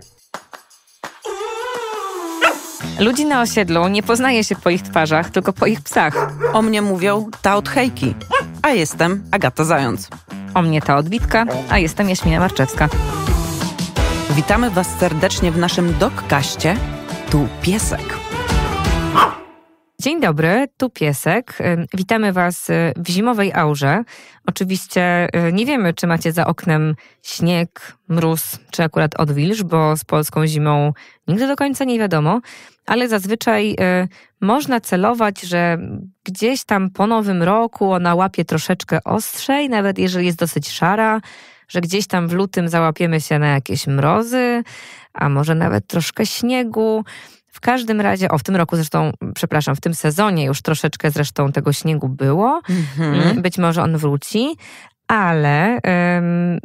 znajomych. Ludzi na osiedlu nie poznaje się po ich twarzach, tylko po ich psach. O mnie mówią ta od hejki, a jestem Agata Zając. O mnie ta odbitka, a jestem Jaśmina Marczewska. Witamy Was serdecznie w naszym dokkaście Tu Piesek. Dzień dobry, tu Piesek. Witamy Was e, w zimowej aurze. Oczywiście e, nie wiemy, czy macie za oknem śnieg, mróz, czy akurat odwilż, bo z polską zimą nigdy do końca nie wiadomo, ale zazwyczaj e, można celować, że gdzieś tam po nowym roku ona łapie troszeczkę ostrzej, nawet jeżeli jest dosyć szara, że gdzieś tam w lutym załapiemy się na jakieś mrozy, a może nawet troszkę śniegu. W każdym razie, o w tym roku zresztą, przepraszam, w tym sezonie już troszeczkę zresztą tego śniegu było. Mhm. Mm, być może on wróci, ale ym,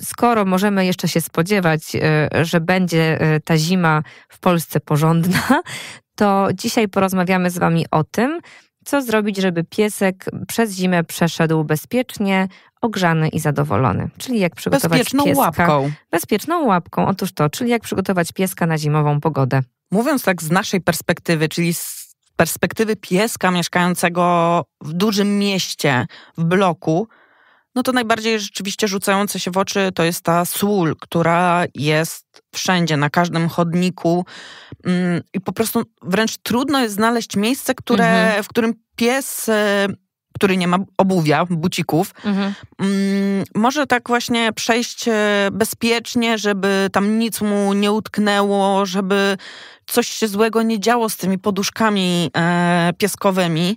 skoro możemy jeszcze się spodziewać, e, że będzie e, ta zima w Polsce porządna, to dzisiaj porozmawiamy z Wami o tym, co zrobić, żeby piesek przez zimę przeszedł bezpiecznie, ogrzany i zadowolony. Czyli jak przygotować bezpieczną pieska... Łapką. Bezpieczną łapką. Otóż to, czyli jak przygotować pieska na zimową pogodę. Mówiąc tak z naszej perspektywy, czyli z perspektywy pieska mieszkającego w dużym mieście, w bloku, no to najbardziej rzeczywiście rzucające się w oczy to jest ta sól, która jest wszędzie, na każdym chodniku. Mm, I po prostu wręcz trudno jest znaleźć miejsce, które, mhm. w którym pies e, który nie ma obuwia, bucików. Mhm. Mm, może tak właśnie przejść e, bezpiecznie, żeby tam nic mu nie utknęło, żeby coś się złego nie działo z tymi poduszkami e, pieskowymi.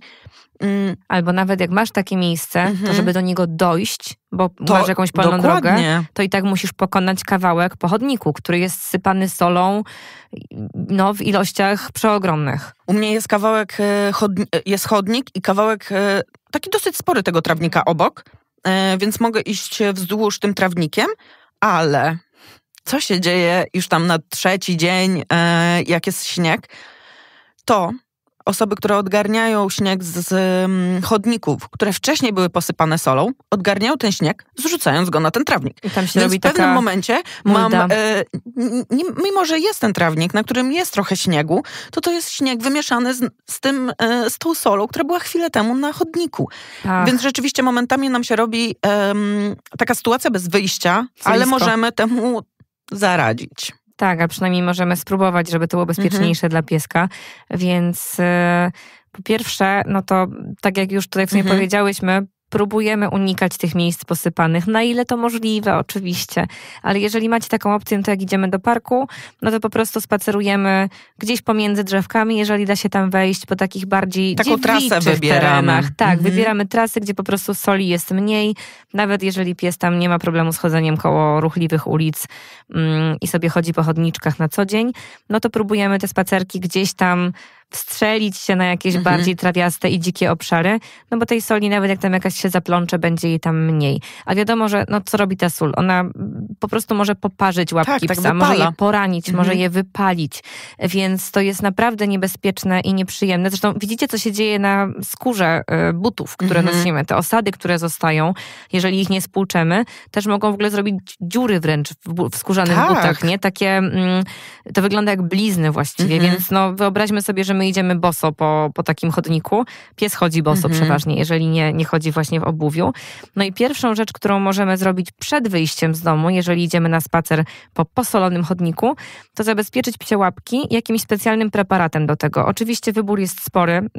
Mm, albo nawet jak masz takie miejsce, to mhm. żeby do niego dojść, bo to masz jakąś pełną drogę, to i tak musisz pokonać kawałek pochodniku, który jest sypany solą no, w ilościach przeogromnych. U mnie jest kawałek, e, e, jest chodnik i kawałek e, taki dosyć spory tego trawnika obok, więc mogę iść wzdłuż tym trawnikiem, ale co się dzieje już tam na trzeci dzień, jak jest śnieg, to osoby, które odgarniają śnieg z, z, mm, chodników, które wcześniej były posypane solą, odgarniają ten śnieg, zrzucając go na ten trawnik. I tam się Więc robi w pewnym momencie mam, e, mimo że jest ten trawnik, na którym jest trochę śniegu, to to jest śnieg wymieszany z, z tym, e, z tą solą, która była chwilę temu na chodniku. Ach. Tak. Więc rzeczywiście momentami nam się robi e, taka sytuacja bez wyjścia, ale możemy temu zaradzić. Tak, a przynajmniej możemy spróbować, żeby to było mhm. bezpieczniejsze mhm. dla pieska. Więc e, po pierwsze, no to tak jak już tutaj w sumie mhm. powiedziałyśmy, próbujemy unikać tych miejsc posypanych, na ile to możliwe, oczywiście, ale jeżeli macie taką opcję, to jak idziemy do parku, no to po prostu spacerujemy gdzieś pomiędzy drzewkami, jeżeli da się tam wejść, po takich bardziej Taką trasę wybieramy. Terenach. Tak, mhm. wybieramy trasy, gdzie po prostu soli jest mniej, nawet jeżeli pies tam nie ma problemu z chodzeniem koło ruchliwych ulic mm, i sobie chodzi po chodniczkach na co dzień, no to próbujemy te spacerki gdzieś tam strzelić się na jakieś mhm. bardziej trawiaste i dzikie obszary, no bo tej soli nawet jak tam jakaś się zaplącze, będzie jej tam mniej. A wiadomo, że no co robi ta sól? Ona po prostu może poparzyć łapki tak, psa, tak, może je poranić, mhm. może je wypalić, więc to jest naprawdę niebezpieczne i nieprzyjemne. Zresztą widzicie, co się dzieje na skórze y, butów, które mhm. nosimy, te osady, które zostają, jeżeli ich nie spłuczemy, też mogą w ogóle zrobić dziury wręcz w, skórzanych tak. butach, nie? Takie, mm, to wygląda jak blizny właściwie, mhm. więc no wyobraźmy sobie, że my idziemy boso po, po takim chodniku. Pies chodzi boso mhm. przeważnie, jeżeli nie, nie chodzi właśnie w obuwiu. No i pierwszą rzecz, którą możemy zrobić przed wyjściem z domu, jeżeli idziemy na spacer po posolonym chodniku, to zabezpieczyć psie łapki jakimś specjalnym preparatem do tego. Oczywiście wybór jest spory, mm,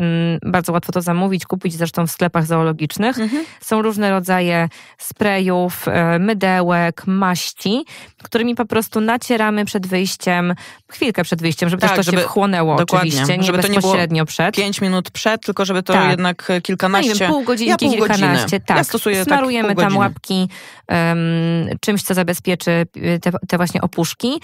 bardzo łatwo to zamówić, kupić zresztą w sklepach zoologicznych. Mhm. Są różne rodzaje sprayów, e, mydełek, maści, którymi po prostu nacieramy przed wyjściem, chwilkę przed wyjściem, żeby tak, też to żeby, się wchłonęło oczywiście, nie żeby to nie było przed. 5 minut przed, tylko żeby to tak. jednak e, kilkanaście. No, wiem, pół godziny ja pół kilkanaście, godziny. tak. Ja stosuję tak, Smarujemy tak, tam łapki um, czymś, co zabezpieczy y, te, te, właśnie opuszki.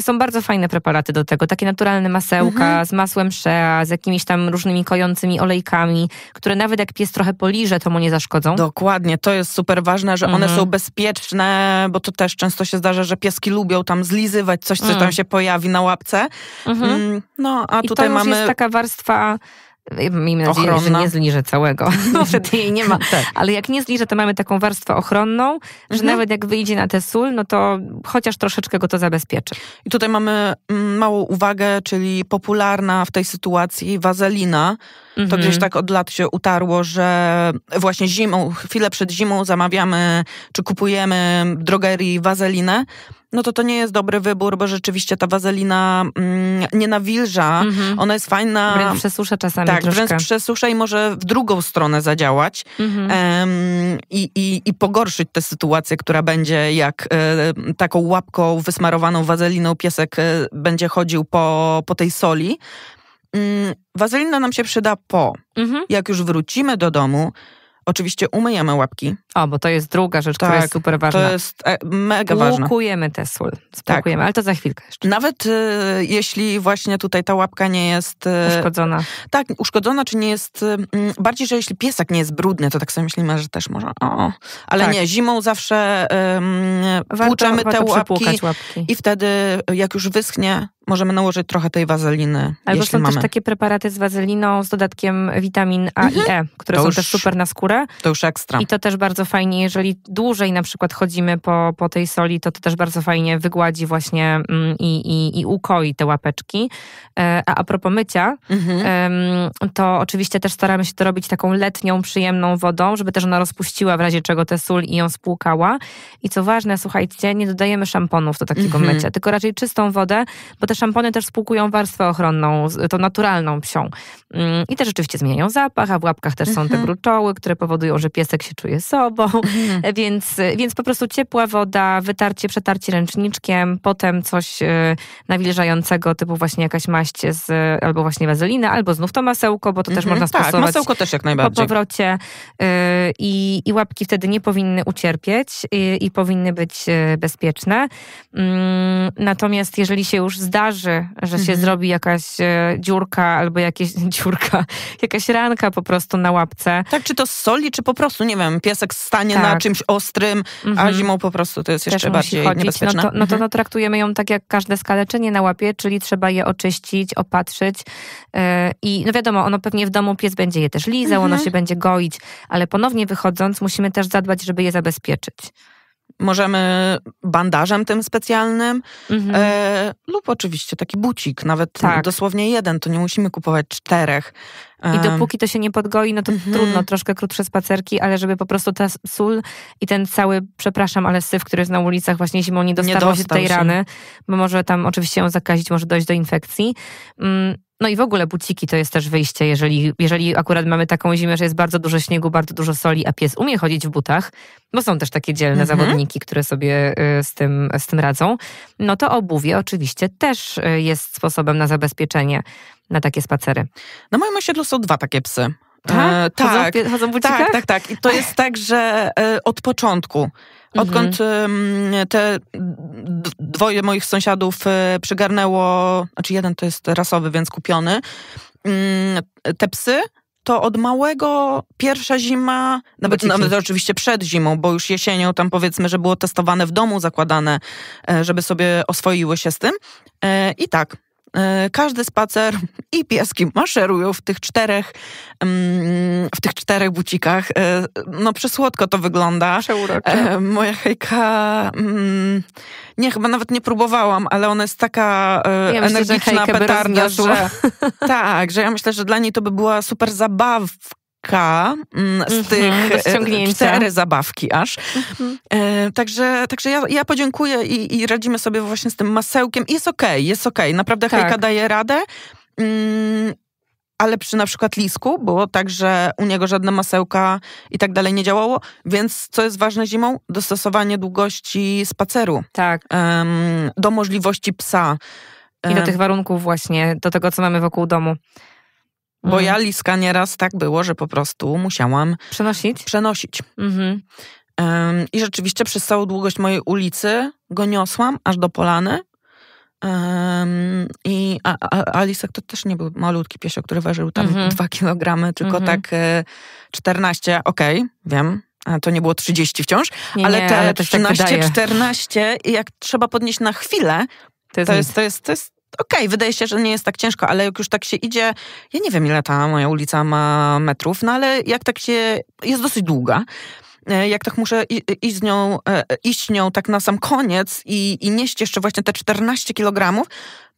Są bardzo fajne preparaty do tego, takie naturalne masełka mhm. z masłem shea, z jakimiś tam różnymi kojącymi olejkami, które nawet jak pies trochę poliże, to mu nie zaszkodzą. Dokładnie, to jest super ważne, że one mhm. są bezpieczne, bo to też często się zdarza, że pieski lubią tam zlizywać coś, co mhm. tam się pojawi na łapce. Mhm. Mm, no, a tutaj mamy jest e, taka warstwa y, Miejmy nadzieję, Ochronna. że nie zliżę całego, bo wtedy jej nie ma. Tak. Ale jak nie zliżę, to mamy taką warstwę ochronną, że mhm. nawet jak wyjdzie na tę sól, no to chociaż troszeczkę go to zabezpieczy. I tutaj mamy mm, małą uwagę, czyli popularna w tej sytuacji wazelina. To gdzieś mhm. tak od lat się utarło, że właśnie zimą, chwilę przed zimą zamawiamy czy kupujemy drogerii wazelinę, no to to nie jest dobry wybór, bo rzeczywiście ta wazelina mm, nie nawilża. Mhm. Ona jest fajna. Wręcz przesusza czasami Tak, troszkę. wręcz przesusza i może w drugą stronę zadziałać mhm. i, i, i pogorszyć tę sytuację, która będzie jak e, taką łapką wysmarowaną wazeliną piesek e, będzie chodził po, po tej soli. Y, wazelina nam się przyda po. Mhm. Jak już wrócimy do domu, Oczywiście umyjemy łapki. O, bo to jest druga rzecz, tak, która jest tak, super ważna. To jest e, mega ważna. Spłukujemy te sól. Spłukujemy, tak. ale to za chwilkę jeszcze. Nawet y, jeśli właśnie tutaj ta łapka nie jest... Y, uszkodzona. Tak, uszkodzona, czy nie jest... Y, mm, bardziej, że jeśli piesek nie jest brudny, to tak sobie myślimy, że też może... O, ale tak. nie, zimą zawsze y, warto, płuczemy warto te łapki, łapki i wtedy jak już wyschnie, możemy nałożyć trochę tej wazeliny. Albo są mamy. też takie preparaty z wazeliną z dodatkiem witamin A mhm. i E, które to są już, też super na skórę. To już ekstra. I to też bardzo fajnie, jeżeli dłużej na przykład chodzimy po, po tej soli, to to też bardzo fajnie wygładzi właśnie mm, i, i, i ukoi te łapeczki. E, a a propos mycia, mhm. to oczywiście też staramy się to robić taką letnią, przyjemną wodą, żeby też ona rozpuściła w razie czego tę sól i ją spłukała. I co ważne, słuchajcie, nie dodajemy szamponów do takiego mhm. mycia, tylko raczej czystą wodę, bo też szampony też spłukują warstwę ochronną, tą naturalną psią. Mm, I te rzeczywiście zmieniają zapach, a w łapkach też są te mhm. gruczoły, które powodują, że piesek się czuje sobą. Mhm. więc, więc po prostu ciepła woda, wytarcie, przetarcie ręczniczkiem, potem coś e, nawilżającego, typu właśnie jakaś maść z, albo właśnie wazeliny, albo znów to masełko, bo to też mhm. można tak, stosować. Tak, masełko też jak najbardziej. Po powrocie. E, I, I łapki wtedy nie powinny ucierpieć i, i powinny być e, bezpieczne. Mm, natomiast jeżeli się już zdarzy marzy, że się mhm. zrobi jakaś e, dziurka albo jakieś dziurka, jakaś ranka po prostu na łapce. Tak, czy to z soli, czy po prostu, nie wiem, piesek stanie tak. na czymś ostrym, mhm. a zimą po prostu to jest Też jeszcze bardziej no niebezpieczne. No to, no to no, traktujemy ją tak jak każde skaleczenie na łapie, czyli trzeba je oczyścić, opatrzyć e, i no wiadomo, ono pewnie w domu pies będzie je też lizał, mhm. ono się będzie goić, ale ponownie wychodząc musimy też zadbać, żeby je zabezpieczyć. Możemy bandażem tym specjalnym mhm. e, lub oczywiście taki bucik, nawet tak. dosłownie jeden, to nie musimy kupować czterech. I e, dopóki to się nie podgoi, no to mhm. trudno, troszkę krótsze spacerki, ale żeby po prostu ta sól i ten cały, przepraszam, ale syf, który jest na ulicach właśnie zimą nie dostawał, nie się do tej się. rany, bo może tam oczywiście ją zakazić, może dojść do infekcji. Mm, no i w ogóle buciki to jest też wyjście, jeżeli, jeżeli akurat mamy taką zimę, że jest bardzo dużo śniegu, bardzo dużo soli, a pies umie chodzić w butach, bo są też takie dzielne mhm. zawodniki, które sobie y, z tym, z tym radzą, no to obuwie oczywiście też y, jest sposobem na zabezpieczenie na takie spacery. Na moim osiedlu są dwa takie psy. Tak, e, tak, chodzą, chodzą tak, tak, tak. I to jest tak, że e, od początku Odkąd mhm. te dwoje moich sąsiadów e, przygarnęło, znaczy jeden to jest rasowy, więc kupiony, mm, te psy, to od małego pierwsza zima, nawet, nawet oczywiście przed zimą, bo już jesienią tam powiedzmy, że było testowane w domu, zakładane, e, żeby sobie oswoiły się z tym. E, I tak, E, każdy spacer i pieski maszerują w tych czterech, mm, w tych czterech bucikach. E, no przesłodko to wygląda. Przeurocze. E, moja hejka, mm, nie, chyba nawet nie próbowałam, ale ona jest taka ja energiczna myślę, że petarda, że tak, że ja myślę, że dla niej to by była super zabawka, K mm, z mhm, tych e, cztery zabawki aż. Mhm. E, także także ja, ja podziękuję i, i, radzimy sobie właśnie z tym masełkiem. I jest okej, okay, jest okej. Okay. Naprawdę tak. Hejka daje radę. Mm, ale przy na przykład Lisku było tak, że u niego żadna masełka i tak dalej nie działało, więc co jest ważne zimą? Dostosowanie długości spaceru tak. do możliwości psa. I do tych warunków właśnie, do tego, co mamy wokół domu. Bo mm. ja Liska nieraz tak było, że po prostu musiałam... Przenosić? Przenosić. Mhm. Um, I rzeczywiście przez całą długość mojej ulicy go niosłam aż do Polany. Um, I a, a, a Lisek to też nie był malutki piesio, który ważył tam mm 2 kg, tylko mhm. tak y, e, 14, okej, okay, wiem. E, to nie było 30 wciąż, nie, ale te ale 13, tak 14, jak trzeba podnieść na chwilę, to jest, to, jest, to, jest, to jest okej, okay, wydaje się, że nie jest tak ciężko, ale jak już tak się idzie, ja nie wiem ile ta moja ulica ma metrów, no ale jak tak się, jest dosyć długa, e, jak tak muszę iść z nią, e, e, iść nią tak na sam koniec i, i nieść jeszcze właśnie te 14 kilogramów,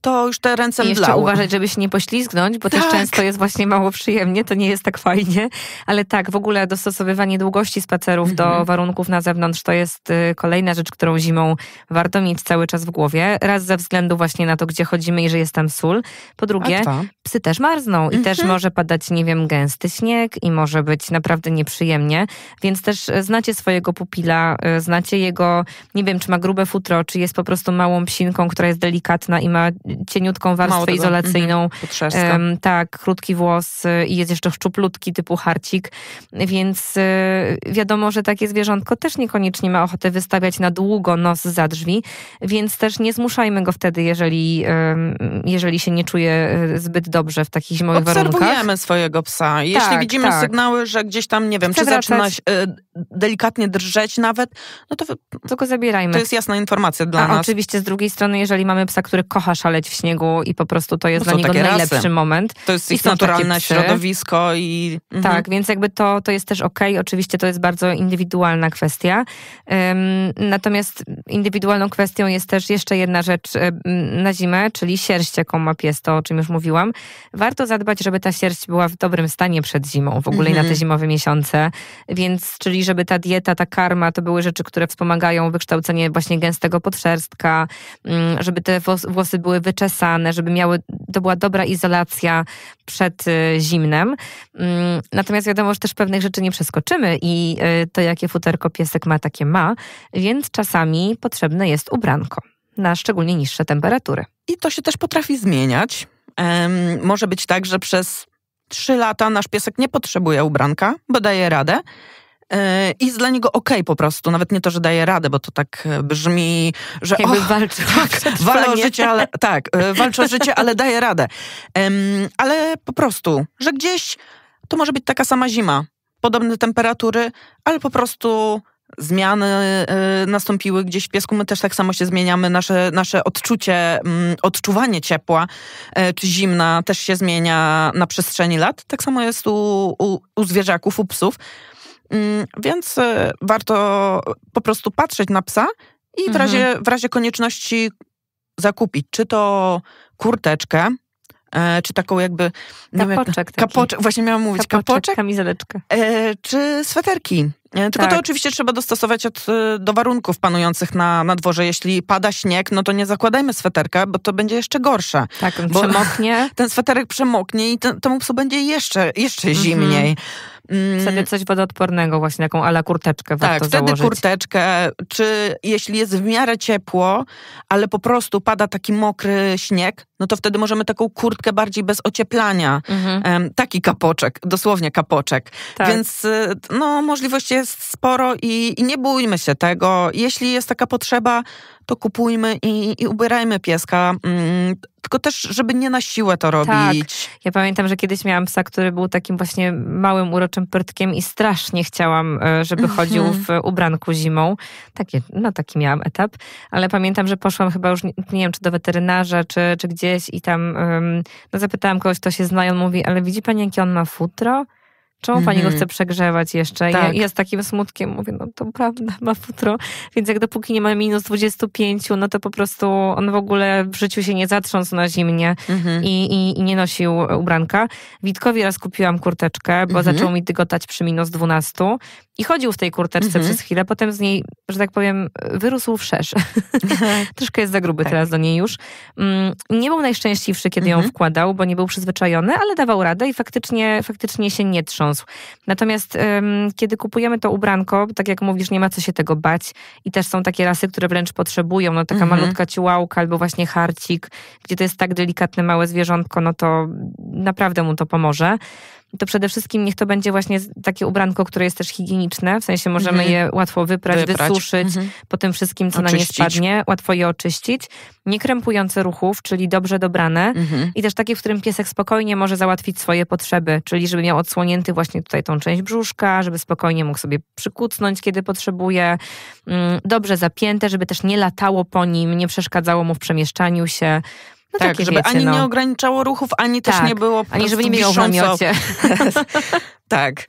to już te ręce I jeszcze uważać, żeby się nie poślizgnąć, bo tak. też często jest właśnie mało przyjemnie, to nie jest tak fajnie. Ale tak, w ogóle dostosowywanie długości spacerów mhm. do warunków na zewnątrz to jest y, kolejna rzecz, którą zimą warto mieć cały czas w głowie. Raz ze względu właśnie na to, gdzie chodzimy i że jest tam sól. Po drugie, psy też marzną i mhm. też może padać, nie wiem, gęsty śnieg i może być naprawdę nieprzyjemnie. Więc też y, znacie swojego pupila, y, znacie jego, nie wiem, czy ma grube futro, czy jest po prostu małą psinką, która jest delikatna i ma cieniutką warstwę izolacyjną. Mhm. tak, krótki włos y, i jest jeszcze szczuplutki typu harcik, więc y, wiadomo, że takie zwierzątko też niekoniecznie ma ochotę wystawiać na długo nos za drzwi, więc też nie zmuszajmy go wtedy, jeżeli, jeżeli się nie czuje y, zbyt dobrze w takich zimowych Obserwujemy warunkach. Obserwujemy swojego psa. Jeśli tak, widzimy tak. sygnały, że gdzieś tam, nie wiem, czy wracać. zaczyna się, delikatnie drżeć nawet, no to... tylko zabierajmy. To jest jasna informacja dla A nas. oczywiście z drugiej strony, jeżeli mamy psa, który kocha szaleć w śniegu i po prostu to jest no dla niego najlepszy rasy. moment. To jest ich naturalne środowisko i... Mhm. Tak, więc jakby to, to jest też okej. Okay. Oczywiście to jest bardzo indywidualna kwestia. Um, natomiast indywidualną kwestią jest też jeszcze jedna rzecz na zimę, czyli sierść, jaką ma pies, to o czym już mówiłam. Warto zadbać, żeby ta sierść była w dobrym stanie przed zimą, w ogóle mhm. i na te mhm. zimowe miesiące. Więc, czyli żeby ta dieta, ta karma to były rzeczy, które wspomagają wykształcenie właśnie gęstego podszerstka, mm, żeby te włosy były wyczesane, żeby miały, to była dobra izolacja przed y, zimnem. Mm, natomiast wiadomo, że też pewnych rzeczy nie przeskoczymy i y, to, jakie futerko piesek ma, takie ma, więc czasami potrzebne jest ubranko na szczególnie niższe temperatury. I to się też potrafi zmieniać. Um, może być tak, że przez 3 lata nasz piesek nie potrzebuje ubranka, bo daje radę, E, i jest dla niego okej okay po prostu. Nawet nie to, że daje radę, bo to tak e, brzmi, że Jakby och, walczy, tak, o życie, ale tak, e, walczy o życie, ale daje radę. Um, ale po prostu, że gdzieś to może być taka sama zima, podobne temperatury, ale po prostu zmiany y, nastąpiły gdzieś w piesku. My też tak samo się zmieniamy. Nasze, nasze odczucie, mm, odczuwanie ciepła y, czy zimna też się zmienia na przestrzeni lat. Tak samo jest u, u, u zwierzaków, u psów. Mm, więc e, warto po prostu patrzeć na psa i w razie, mhm. w razie konieczności zakupić czy to kurteczkę, e, czy taką jakby... Kapoczek. Jak, kapoczek właśnie miałam mówić, kapoczek. kapoczek kamizeleczkę. E, czy sweterki. Tylko tak. to oczywiście trzeba dostosować od, do warunków panujących na, na dworze. Jeśli pada śnieg, no to nie zakładajmy sweterka, bo to będzie jeszcze gorsze. Tak, bo przemoknie. Ten sweterek przemoknie i temu psu będzie jeszcze, jeszcze mhm. zimniej. Mhm. Mm. Wtedy coś wodoodpornego, właśnie taką ala kurteczkę tak, warto wtedy założyć. kurteczkę, czy jeśli jest w miarę ciepło, ale po prostu pada taki mokry śnieg, no to wtedy możemy taką kurtkę bardziej bez ocieplania. Mhm. Taki kapoczek, dosłownie kapoczek. Tak. Więc y, no, możliwości jest sporo i, i nie bójmy się tego. Jeśli jest taka potrzeba, to kupujmy i, i ubierajmy pieska. Mm, tylko też, żeby nie na siłę to robić. Tak. Ja pamiętam, że kiedyś miałam psa, który był takim właśnie małym, uroczym prytkiem i strasznie chciałam, e, żeby mhm. chodził w ubranku zimą. Takie, no taki miałam etap, ale pamiętam, że poszłam chyba już, nie wiem, czy do weterynarza, czy, czy gdzieś i tam um, no, zapytałam kogoś, kto się zna on mówi, ale widzi pani, jakie on ma futro? Czemu mm -hmm. pani go mhm. chce przegrzewać jeszcze? Tak. Ja, ja, z takim smutkiem mówię, no to prawda, ma futro. Więc jak dopóki nie ma minus 25, no to po prostu on w ogóle w życiu się nie zatrząsł na zimnie mm -hmm. i, i, i, nie nosił ubranka. Witkowi raz kupiłam kurteczkę, bo mm -hmm. zaczął mi tygotać przy minus 12 i chodził w tej kurteczce mhm. przez chwilę. Potem z niej, że tak powiem, wyrósł w tak. Troszkę jest za gruby tak. teraz do niej już. Mm, nie był najszczęśliwszy, kiedy ją mhm. wkładał, bo nie był przyzwyczajony, ale dawał radę i faktycznie, faktycznie się nie trząsł. Natomiast kiedy kupujemy to ubranko, tak jak mówisz, nie ma co się tego bać i też są takie rasy, które wręcz potrzebują, no taka mhm. malutka ciłałka albo właśnie harcik, gdzie to jest tak delikatne małe zwierzątko, no to naprawdę mu to pomoże to przede wszystkim niech to będzie właśnie takie ubranko, które jest też higieniczne, w sensie możemy mhm. je łatwo wyprać, wysuszyć mhm. po tym wszystkim, co oczyścić. na nie spadnie, łatwo je oczyścić. Nie krępujące ruchów, czyli dobrze dobrane mhm. i też takie, w którym piesek spokojnie może załatwić swoje potrzeby, czyli żeby miał odsłonięty właśnie tutaj tą część brzuszka, żeby spokojnie mógł sobie przykucnąć, kiedy potrzebuje, mm, dobrze zapięte, żeby też nie latało po nim, nie przeszkadzało mu w przemieszczaniu się. No tak, żeby wiecie, ani no. nie ograniczało ruchów, ani tak. też nie było Ani żeby nie miało w namiocie. tak.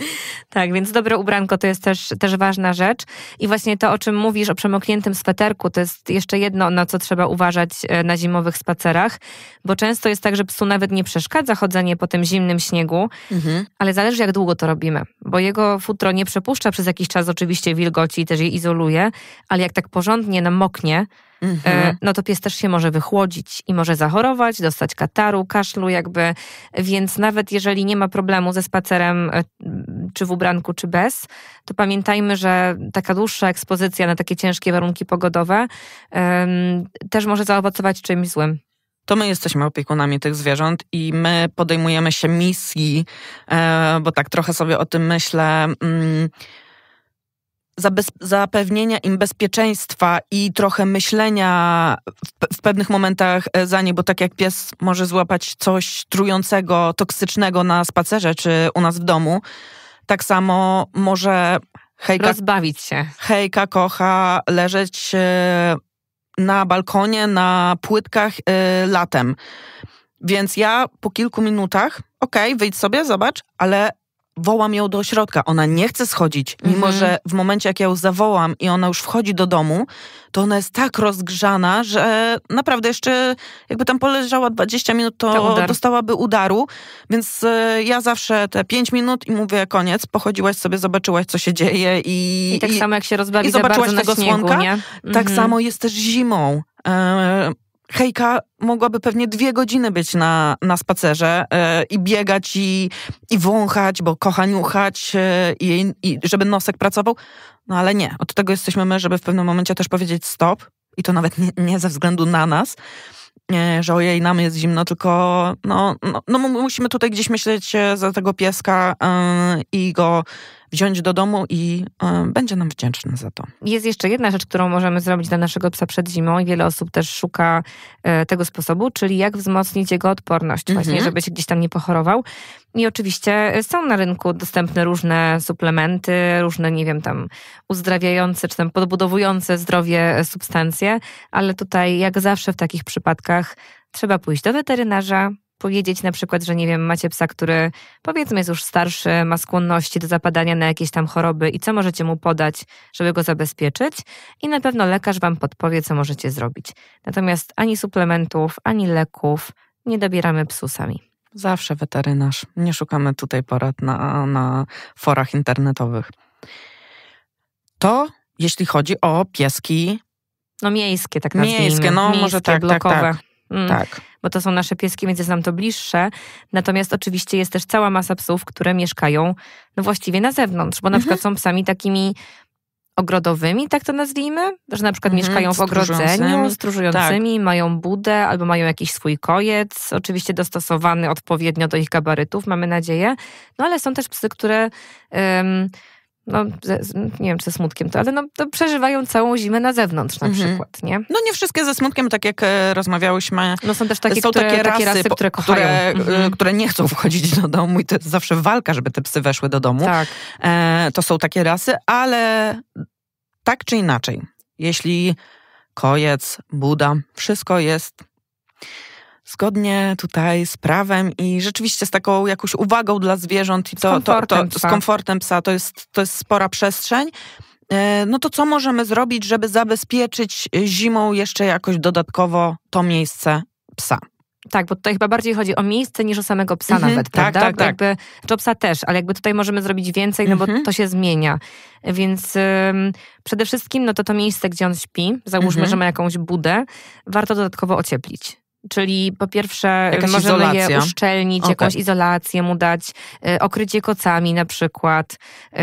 Tak, więc dobre ubranko to jest też, też ważna rzecz. I właśnie to, o czym mówisz, o przemokniętym sweterku, to jest jeszcze jedno, na co trzeba uważać e, na zimowych spacerach, bo często jest tak, że psu nawet nie przeszkadza chodzenie po tym zimnym śniegu, mhm. ale zależy jak długo to robimy, bo jego futro nie przepuszcza przez jakiś czas oczywiście wilgoci i też je izoluje, ale jak tak porządnie namoknie, E, mhm. no to pies też się może wychłodzić i może zachorować, dostać kataru, kaszlu jakby, więc nawet jeżeli nie ma problemu ze spacerem e, czy w ubranku, czy bez, to pamiętajmy, że taka dłuższa ekspozycja na takie ciężkie warunki pogodowe też może zaowocować czymś złym to my jesteśmy opiekunami tych zwierząt i my podejmujemy się misji, e, bo tak trochę sobie o tym myślę. Mm, zapewnienia im bezpieczeństwa i trochę myślenia w, w, pewnych momentach e, za nie, bo tak jak pies może złapać coś trującego, toksycznego na spacerze czy u nas w domu, tak samo może hejka, rozbawić się. Hejka kocha leżeć e, na balkonie, na płytkach e, latem. Więc ja po kilku minutach, okej, okay, wyjdź sobie, zobacz, ale wołam ją do środka. Ona nie chce schodzić, mimo mhm. że w momencie, jak ja ją zawołam i ona już wchodzi do domu, to ona jest tak rozgrzana, że naprawdę jeszcze jakby tam poleżała 20 minut, to udar. dostałaby udaru. Więc y, ja zawsze te 5 minut i mówię koniec, pochodziłaś sobie, zobaczyłaś, co się dzieje i. I tak i, samo jak się rozbawi i zobaczyłaś tego śniegu, słonka. Nie? Tak mhm. Tak samo jest też zimą. E, Hejka mogłaby pewnie dwie godziny być na, na spacerze yy, i biegać i, i wąchać, bo kocha niuchać yy, i, i żeby nosek pracował. No ale nie, od tego jesteśmy my, żeby w pewnym momencie też powiedzieć stop i to nawet nie, nie ze względu na nas, nie, że ojej, nam jest zimno, tylko no, no, no musimy tutaj gdzieś myśleć e, za tego pieska yy, i go wziąć do domu i y, będzie nam wdzięczny za to. Jest jeszcze jedna rzecz, którą możemy zrobić dla naszego psa przed zimą i wiele osób też szuka y, tego sposobu, czyli jak wzmocnić jego odporność, mhm. właśnie, żeby się gdzieś tam nie pochorował. I oczywiście e, są na rynku dostępne różne suplementy, różne, nie wiem, tam uzdrawiające czy tam podbudowujące zdrowie substancje, ale tutaj, jak zawsze w takich przypadkach, trzeba pójść do weterynarza, powiedzieć na przykład, że nie wiem, macie psa, który powiedzmy jest już starszy, ma skłonności do zapadania na jakieś tam choroby i co możecie mu podać, żeby go zabezpieczyć i na pewno lekarz wam podpowie, co możecie zrobić. Natomiast ani suplementów, ani leków nie dobieramy psu sami. Zawsze weterynarz. Nie szukamy tutaj porad na, na forach internetowych. To jeśli chodzi o pieski. No miejskie, tak nazwijmy. Miejskie, no miejskie, może tak, tak, tak. Mm. Tak. Bo to są nasze pieski, więc jest nam to bliższe. Natomiast oczywiście jest też cała masa psów, które mieszkają no właściwie na zewnątrz, bo na mhm. przykład są psami takimi ogrodowymi, tak to nazwijmy, że na przykład mhm, mieszkają w ogrodzeniu, stróżującymi, tak. mają budę albo mają jakiś swój kojec, oczywiście dostosowany odpowiednio do ich gabarytów, mamy nadzieję. No ale są też psy, które no ze, nie wiem czy ze smutkiem to, ale no, to przeżywają całą zimę na zewnątrz na mhm. przykład, nie? No nie wszystkie ze smutkiem, tak jak e, rozmawiałyśmy. No są też takie, są które, takie, rasy, takie rasy które kochają. Które, e, mhm. które, nie chcą wchodzić do domu i to jest zawsze walka, żeby te psy weszły do domu. Tak. E, to są takie rasy, ale tak czy inaczej, jeśli kojec, buda, wszystko jest zgodnie tutaj z prawem i rzeczywiście z taką jakąś uwagą dla zwierząt i to, z komfortem, to, to, psa. Z komfortem psa to jest, to jest spora przestrzeń. E, no to co możemy zrobić, żeby zabezpieczyć e, zimą jeszcze jakoś dodatkowo to miejsce psa? Tak, bo tutaj chyba bardziej chodzi o miejsce niż o samego psa mhm. nawet, tak, prawda? Tak, tak. Jakby, czy o psa też, ale jakby tutaj możemy zrobić więcej, no bo mhm. to się zmienia. Więc ym, przede wszystkim no to to miejsce, gdzie on śpi, załóżmy, mhm. że ma jakąś budę, warto dodatkowo ocieplić. Czyli po pierwsze Jakaś możemy izolacja. je uszczelnić, okay. jakąś izolację mu dać, y, okrycie kocami na przykład. Y,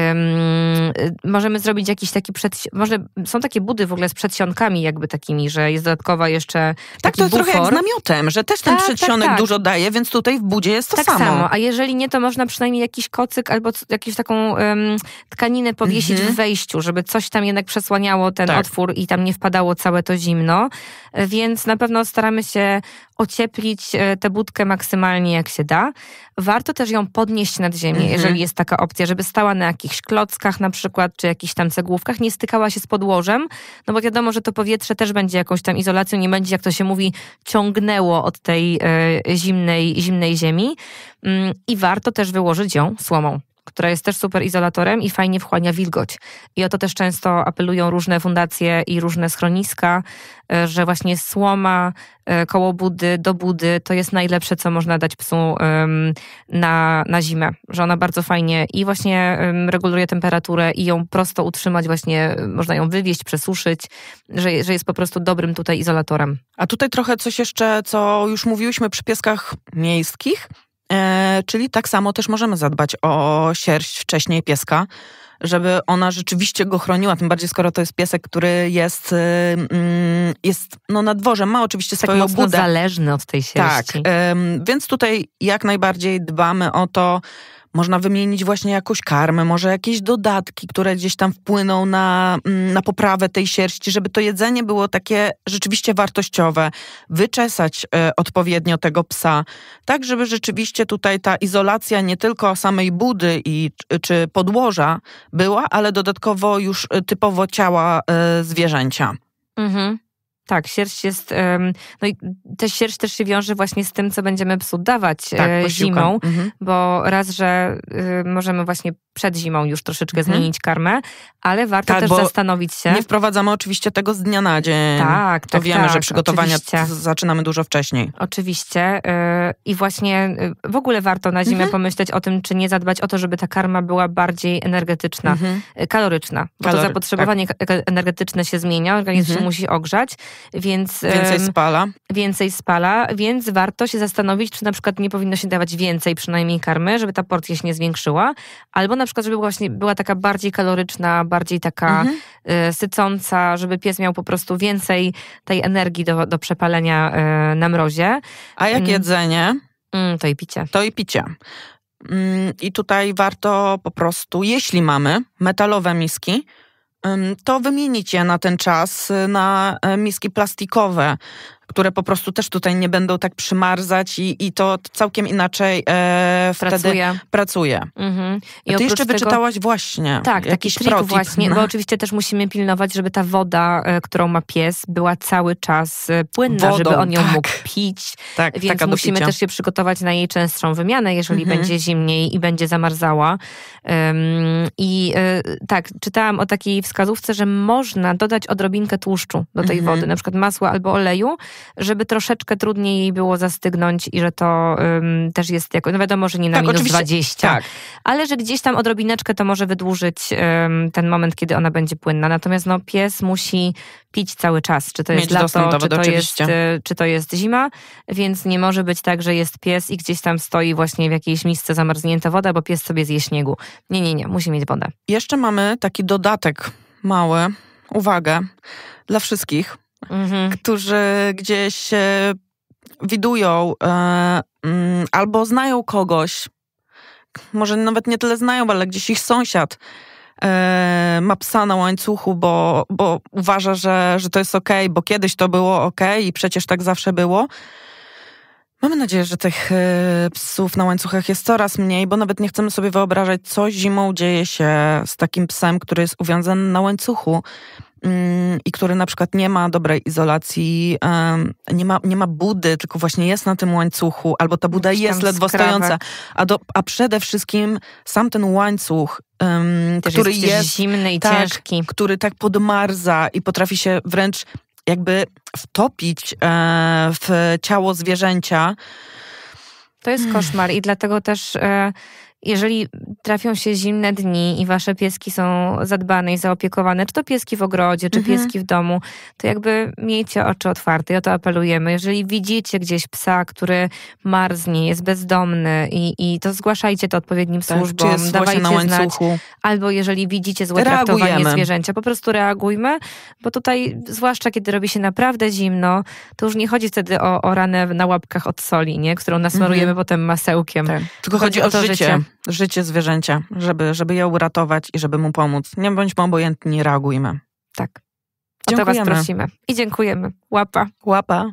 możemy zrobić jakiś taki przed... Może są takie budy w ogóle z przedsionkami jakby takimi, że jest dodatkowa jeszcze Tak, to jest trochę jak z namiotem, że też ten tak, tak przedsionek tak, tak. dużo daje, więc tutaj w budzie jest to tak samo. samo. A jeżeli nie, to można przynajmniej jakiś kocyk albo jakąś taką um, tkaninę powiesić mhm. w wejściu, żeby coś tam jednak przesłaniało ten tak. otwór i tam nie wpadało całe to zimno. Więc na pewno staramy się ocieplić e, tę budkę maksymalnie jak się da. Warto też ją podnieść nad ziemię, mhm. jeżeli jest taka opcja, żeby stała na jakichś klockach na przykład, czy jakichś tam cegłówkach, nie stykała się z podłożem, no bo wiadomo, że to powietrze też będzie jakąś tam izolacją, nie będzie, jak to się mówi, ciągnęło od tej e, zimnej, zimnej ziemi. Mm, I warto też wyłożyć ją słomą która jest też super izolatorem i fajnie wchłania wilgoć. I o to też często apelują różne fundacje i różne schroniska, e, że właśnie słoma e, koło budy, do budy to jest najlepsze, co można dać psu na, na zimę, że ona bardzo fajnie i właśnie reguluje temperaturę i ją prosto utrzymać, właśnie e, można ją wywieźć, przesuszyć, że, że jest po prostu dobrym tutaj izolatorem. A tutaj trochę coś jeszcze, co już mówiłyśmy przy pieskach miejskich, E, czyli tak samo też możemy zadbać o sierść wcześniej pieska, żeby ona rzeczywiście go chroniła, tym bardziej skoro to jest piesek, który jest, y, mm, jest no, na dworze, ma oczywiście tak swoją budę. zależny od tej tak, sierści. Tak, więc tutaj jak najbardziej dbamy o to, można wymienić właśnie jakąś karmę, może jakieś dodatki, które gdzieś tam wpłyną na, mm, na poprawę tej sierści, żeby to jedzenie było takie rzeczywiście wartościowe. Wyczesać y, odpowiednio tego psa, tak żeby rzeczywiście tutaj ta izolacja nie tylko samej budy i, czy podłoża była, ale dodatkowo już e, typowo ciała y, zwierzęcia. Mhm. Tak, sierść jest, no i ta sierść też się wiąże właśnie z tym, co będziemy psu dawać tak, e, zimą, mhm. bo raz, że y, możemy właśnie przed zimą już troszeczkę mhm. zmienić karmę, ale warto tak, też zastanowić się. Nie wprowadzamy oczywiście tego z dnia na dzień. Tak, to tak, wiemy, tak, że przygotowania zaczynamy dużo wcześniej. Oczywiście y, i właśnie y, w ogóle warto na zimę mhm. pomyśleć o tym, czy nie zadbać o to, żeby ta karma była bardziej energetyczna, mhm. kaloryczna, bo Kalory, to zapotrzebowanie tak. energetyczne się zmienia, organizm się mhm. musi ogrzać więc... Więcej spala. Więcej spala, więc warto się zastanowić, czy na przykład nie powinno się dawać więcej przynajmniej karmy, żeby ta porcja się nie zwiększyła, albo na przykład, żeby właśnie była taka bardziej kaloryczna, bardziej taka mhm. E, sycąca, żeby pies miał po prostu więcej tej energii do, do przepalenia e, na mrozie. A jak mm. jedzenie? Mm, to i picie. To i picie. Mm, I tutaj warto po prostu, jeśli mamy metalowe miski, to wymienić je na ten czas na e, miski plastikowe, które po prostu też tutaj nie będą tak przymarzać i, i to całkiem inaczej e, pracuje. wtedy pracuje. Mhm. I ty jeszcze tego, wyczytałaś właśnie Tak, taki trik właśnie, no. bo oczywiście też musimy pilnować, żeby ta woda, e, którą ma pies, była cały czas e, płynna, Wodą, żeby on ją tak. mógł pić, tak, więc musimy też się przygotować na jej częstszą wymianę, jeżeli mhm. będzie zimniej i będzie zamarzała. Um, I e, tak, czytałam o takiej wskazówce, że można dodać odrobinkę tłuszczu do tej mhm. wody, na przykład masła albo oleju, żeby troszeczkę trudniej jej było zastygnąć i że to um, też jest jako, no wiadomo, że nie na tak, minus 20, tak. ale że gdzieś tam odrobineczkę to może wydłużyć um, ten moment, kiedy ona będzie płynna. Natomiast no, pies musi pić cały czas, czy to Mieć jest lato, czy to jest, y, czy to jest zima, więc nie może być tak, że jest pies i gdzieś tam stoi właśnie w jakiejś misce zamarznięta woda, bo pies sobie zje śniegu. Nie, nie, nie, musi mieć wodę. Jeszcze mamy taki dodatek mały, uwagę dla wszystkich mhm. którzy gdzieś widują e, mm, albo znają kogoś, może nawet nie tyle znają, ale gdzieś ich sąsiad e, ma psa na łańcuchu, bo, bo uważa, że, że to jest okej, okay, bo kiedyś to było okej okay i przecież tak zawsze było. Mamy nadzieję, że tych e, psów na łańcuchach jest coraz mniej, bo nawet nie chcemy sobie wyobrażać, co zimą dzieje się z takim psem, który jest uwiązany na łańcuchu mm, i który na przykład nie ma dobrej izolacji, nie ma, nie ma budy, tylko właśnie jest na tym łańcuchu, albo ta buda Jakiś jest ledwo stojąca. A, do, a przede wszystkim sam ten łańcuch, um, który jest, jest, zimny i tak, ciężki, który tak podmarza i potrafi się wręcz jakby wtopić e, w ciało zwierzęcia. To jest koszmar i dlatego też e, jeżeli trafią się zimne dni i wasze pieski są zadbane i zaopiekowane, czy to pieski w ogrodzie, czy mhm. pieski w domu, to jakby miejcie oczy otwarte i o to apelujemy. Jeżeli widzicie gdzieś psa, który marznie, jest bezdomny i, i to zgłaszajcie to odpowiednim tak, służbom, czy dawajcie na łańcuchu. znać. Albo jeżeli widzicie złe Reagujemy. traktowanie zwierzęcia, po prostu reagujmy, bo tutaj zwłaszcza kiedy robi się naprawdę zimno, to już nie chodzi wtedy o, o ranę na łapkach od soli, nie? którą nasmarujemy mhm. potem masełkiem. Tak. Tylko chodzi, chodzi o, o to życie. życie życie zwierzęcia, żeby, żeby je uratować i żeby mu pomóc. Nie bądźmy obojętni, reagujmy. Tak. O dziękujemy. to was prosimy. I dziękujemy. Łapa. Łapa.